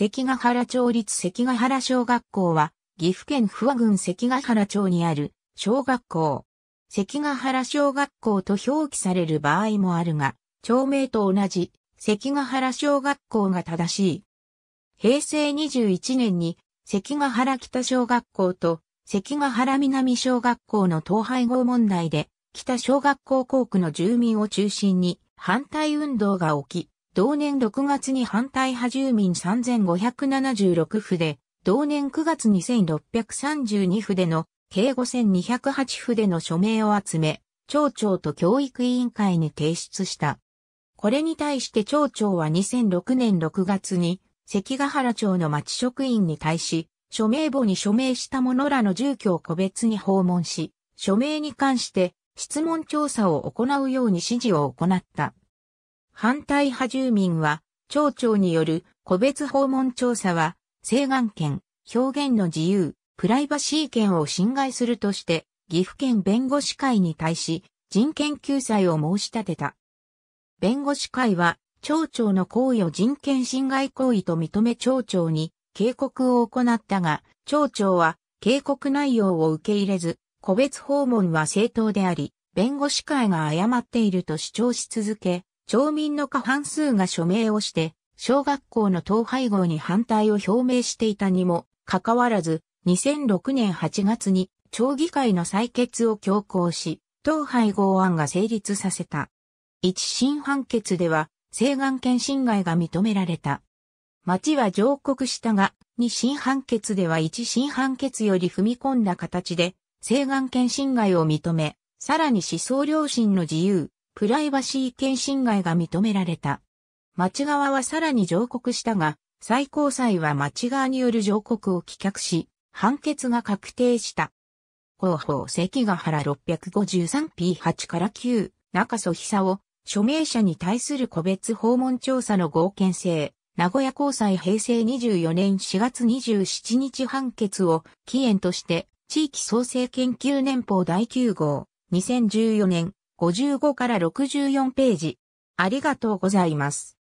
関ヶ原町立関ヶ原小学校は、岐阜県不和郡関ヶ原町にある小学校。関ヶ原小学校と表記される場合もあるが、町名と同じ関ヶ原小学校が正しい。平成21年に関ヶ原北小学校と関ヶ原南小学校の統廃合問題で、北小学校校区の住民を中心に反対運動が起き、同年6月に反対派住民3576府で、同年9月2632府での計5208府での署名を集め、町長と教育委員会に提出した。これに対して町長は2006年6月に、関ヶ原町の町職員に対し、署名簿に署名した者らの住居を個別に訪問し、署名に関して質問調査を行うように指示を行った。反対派住民は、町長による個別訪問調査は、請願権、表現の自由、プライバシー権を侵害するとして、岐阜県弁護士会に対し、人権救済を申し立てた。弁護士会は、町長の行為を人権侵害行為と認め町長に警告を行ったが、町長は警告内容を受け入れず、個別訪問は正当であり、弁護士会が誤っていると主張し続け、町民の過半数が署名をして、小学校の統廃合に反対を表明していたにも、かかわらず、2006年8月に町議会の採決を強行し、党配合案が成立させた。一審判決では、請願権侵害が認められた。町は上告したが、二審判決では一審判決より踏み込んだ形で、請願権侵害を認め、さらに思想良心の自由、プライバシー権侵害が認められた。町側はさらに上告したが、最高裁は町側による上告を棄却し、判決が確定した。広報関ヶ原 653P8 から9、中曽久夫、署名者に対する個別訪問調査の合憲性、名古屋高裁平成24年4月27日判決を期限として、地域創生研究年報第9号、2014年55から64ページ。ありがとうございます。